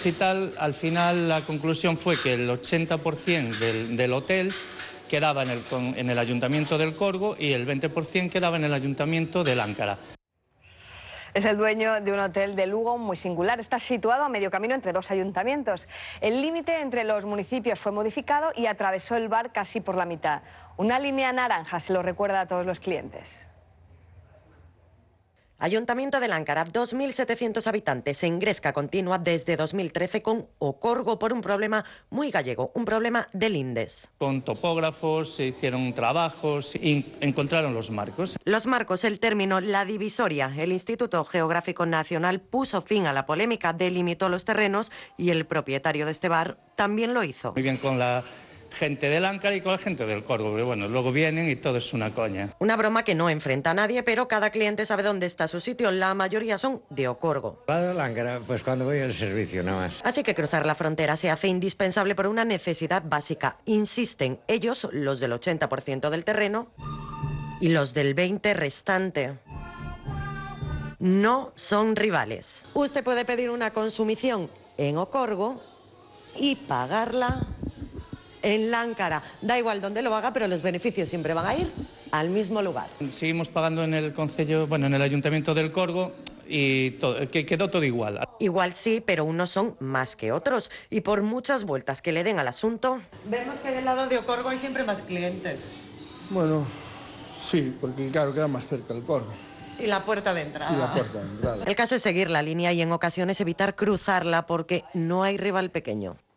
Pues tal, al final la conclusión fue que el 80% del, hotel quedaba en el, en el ayuntamiento del Corgo y el 20% quedaba en el ayuntamiento del Áncara. Es el dueño de un hotel de Lugo muy singular. Está situado a medio camino entre dos ayuntamientos. El límite entre los municipios fue modificado y atravesó el bar casi por la mitad. Una línea naranja se lo recuerda a todos los clientes. Ayuntamiento de Láncara, 2.700 habitantes se Gresca continua desde 2013 con Ocorgo por un problema muy gallego, un problema del Indes. Con topógrafos se hicieron trabajos y encontraron los marcos. Los marcos, el término, la divisoria. El Instituto Geográfico Nacional puso fin a la polémica, delimitó los terrenos y el propietario de este bar también lo hizo. Muy bien, con la gente del Áncar y con la gente del Corgo, pero bueno, luego vienen y todo es una coña. Una broma que no enfrenta a nadie, pero cada cliente sabe dónde está su sitio. La mayoría son de Ocorgo. Al Áncara, pues cuando voy al servicio, nada más. Así que cruzar la frontera se hace indispensable por una necesidad básica. Insisten ellos, los del 80% del terreno y los del 20% restante no son rivales. Usted puede pedir una consumición en Ocorgo y pagarla en Láncara. Da igual dónde lo haga, pero los beneficios siempre van a ir al mismo lugar. Seguimos pagando en el concello, bueno, en el Ayuntamiento del Corgo y todo, que quedó todo igual. Igual sí, pero unos son más que otros y por muchas vueltas que le den al asunto. Vemos que del lado de Ocorgo hay siempre más clientes. Bueno, sí, porque claro, queda más cerca el Corgo. Y la puerta de entrada. Y la puerta de entrada. El caso es seguir la línea y en ocasiones evitar cruzarla porque no hay rival pequeño.